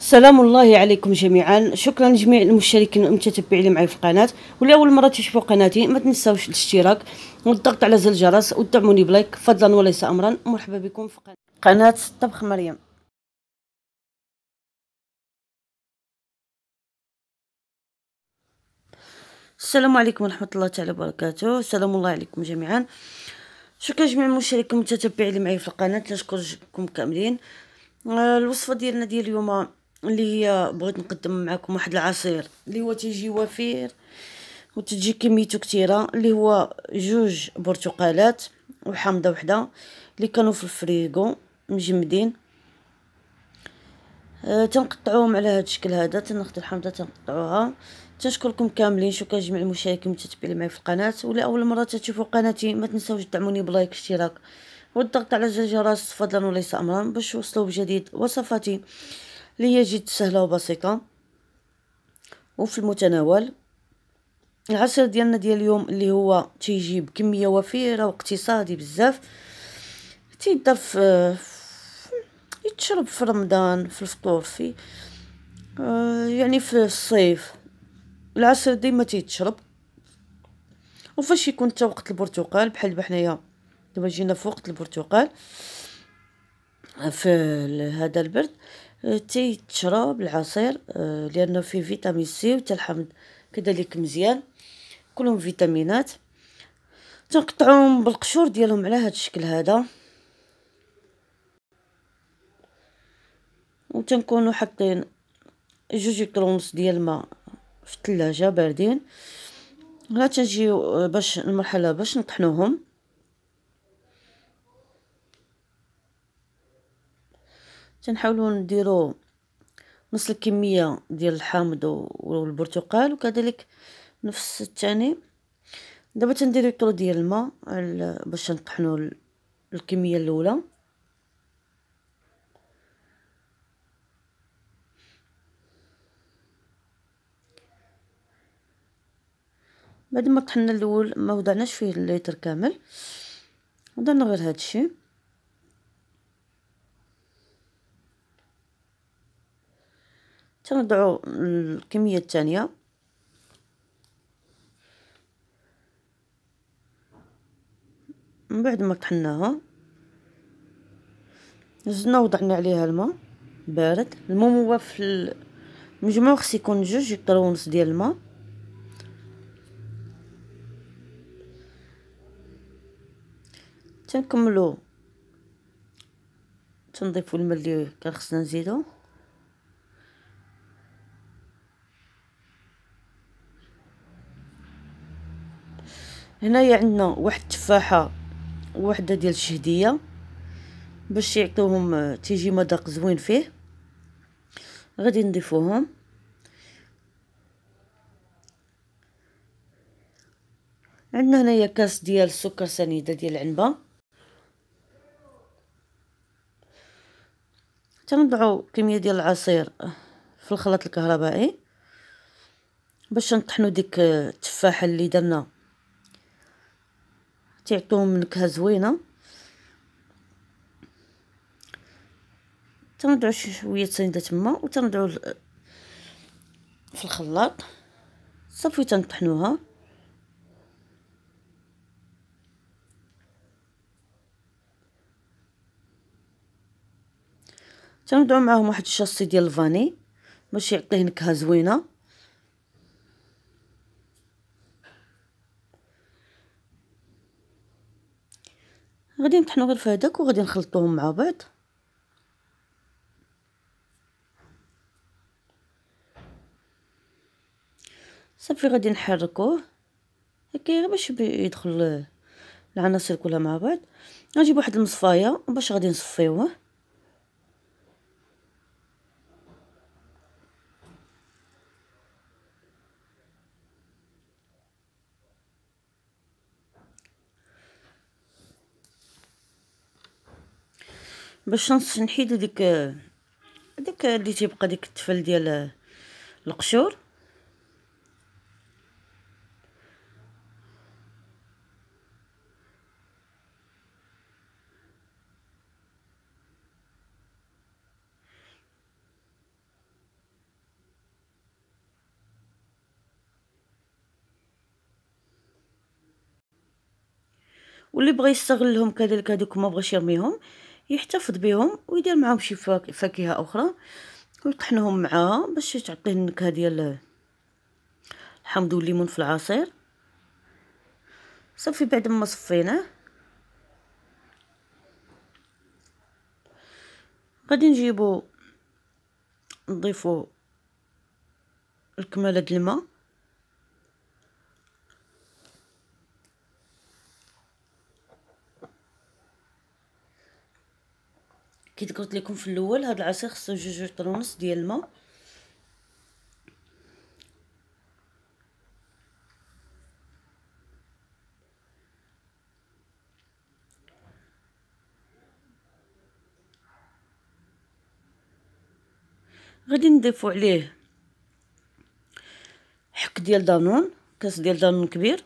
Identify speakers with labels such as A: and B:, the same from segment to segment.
A: سلام الله عليكم جميعا شكرا لجميع المشتركين والمتتبعين اللي معي في القناه ولاول مره تشوفوا قناتي ما تنساوش الاشتراك والضغط على زر الجرس ودعموني بلايك فضلا وليس امرا مرحبا بكم في قناه طبخ مريم السلام عليكم ورحمه الله تعالى وبركاته سلام الله عليكم جميعا شكرا جميع المشتركين والمتتبعين اللي معي في القناه نشكركم كاملين الوصفه ديالنا ديال اليوم اللي هي بغيت نقدم معكم واحد العصير اللي هو تيجي وفير وتجي كميته كثيره اللي هو جوج برتقالات وحامضه وحده اللي كانوا في الفريغو مجمدين أه تنقطعوهم على هذا الشكل هذا تناخذ الحامضه تنقطعوها تنشكركم كاملين شكرا جميع المشاركين والمتابعين معي في القناه ولا اول مره تشوفوا قناتي ما تنساوش تدعموني بلايك اشتراك والضغط على زر الجرس فضلا وليس امرا باش توصلوا بجديد وصفاتي اللي هي جد سهله وبسيطه وفي المتناول العصير ديالنا ديال اليوم اللي هو تيجي بكميه وفيره واقتصادي بزاف تيضرب في يتشرب في رمضان في الفطور في آه، يعني في الصيف العصير ديما تيتشرب وفاش يكون حتى وقت البرتقال بحال دابا حنايا دابا جينا في وقت البرتقال في هذا البرد أه، تيتشرى بالعصير أه، لانه فيه فيتامين سي و الحمض كذلك مزيان كلهم فيتامينات تنقطعوهم بالقشور ديالهم على هذا الشكل هذا وتنكونوا حاطين جوج كرونس ديال الماء في الثلاجه باردين هنا تنجيو باش المرحله باش نطحنوهم تنحاولوا نديروا نص الكميه ديال الحامض والبرتقال وكذلك نفس الثاني دابا تندير لتر ديال الماء باش نطحنوا الكميه الاولى بعد ما طحنا الاول ما وضعناش فيه الليتر كامل وضعنا غير هادشي تنضعو الكمية الثانية من بعد ما طحناها زدنا وضعنا عليها الماء بارد الماء هو في المجموع خص يكون جوج لتر ونص ديال الماء تنكملو تنضيفو الماء اللي كان خصنا نزيدو هنايا عندنا واحد التفاحه وحده ديال الشهديه باش يعطيوهم تيجي مذاق زوين فيه غادي نضيفوهم عندنا هنايا كاس ديال السكر سنيده ديال العنبه تنضعوا كميه ديال العصير في الخلاط الكهربائي باش نطحنوا ديك التفاحه اللي درنا تعطوهم نكهه زوينه تنضعو شي شويه سنيده تما وتنضعو في الخلاط صافي تنطحنوها تنضعو معاهم واحد الشاصي ديال الفاني باش يعطيه نكهه زوينه غادي نطحنو غير في هداك وغادي نخلطوهم مع بعض صافي غادي نحركوه هكا باش يدخل العناصر كلها مع بعض غنجيب واحد المصفايه باش غادي نصفيوه باش نحيد هذيك هذيك اللي تيبقى ديك التفل ديال القشور واللي بغى يستغلهم كذلك هذوك ما بغاش يرميهم يحتفظ بهم ويدير معهم شي فاكهه اخرى ويطحنهم معاها باش تعطيه النكهه ديال الحمض والليمون في العصير صافي بعد ما صفيناه غادي نجيبو نضيفو الكماله د الماء كي قلت لكم في الاول هاد العصير خصو جوج لتر ونص ديال الماء غادي نضيفو عليه حك ديال دانون كاس ديال دانون كبير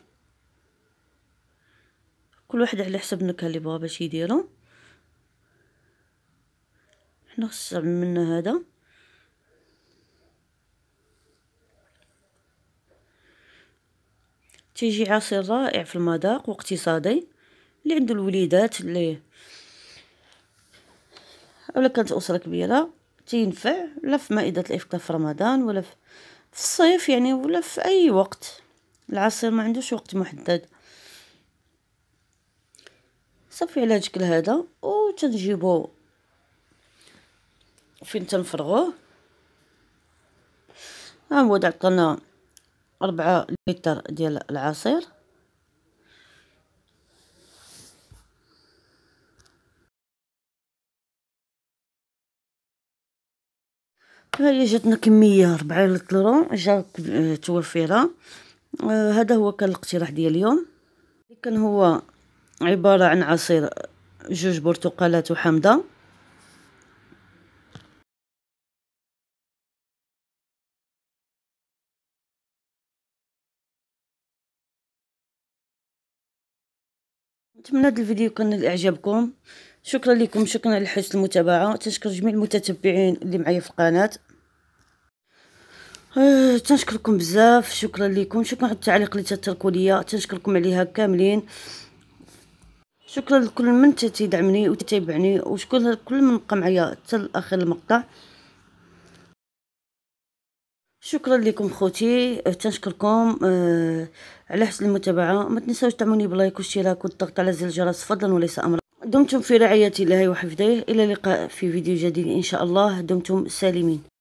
A: كل واحد على حسب النكهه اللي بغا باش يديرو حنا خص من هذا تيجي عصير رائع في المذاق واقتصادي اللي عنده الوليدات اللي اولا كانت اسره كبيره تينفع لا في مائده الافطار في رمضان ولا في الصيف يعني ولا في اي وقت العصير ما عندوش وقت محدد صافي على هاد الشكل هذا وتنجيبو فين تنفرغوه ها هو عطانا ربعة لتر ديال العصير هي جاتنا كمية ربعة لتر جات توفيرة آه هذا هو كان الاقتراح ديال اليوم كان هو عبارة عن عصير جوج برتقالات وحامضة نتمنى هذا الفيديو كان لاعجابكم شكرا لكم شكرا لحسن المتابعه تنشكر جميع المتتبعين اللي معايا في القناه آه، تنشكركم بزاف شكرا لكم شكرا على التعليق اللي تتركوا ليا تنشكركم عليها كاملين شكرا لكل من تيدعمني وتتابعني وشكرا لكل من بقى معايا حتى لاخر المقطع شكرا لكم خوتي أه، تنشكركم أه على حسن المتابعه ما تنساوش تعملوني بلايك واشتراك والضغط على زر الجرس فضلا وليس امرا دمتم في رعايه الله وحفظه الى اللقاء في فيديو جديد ان شاء الله دمتم سالمين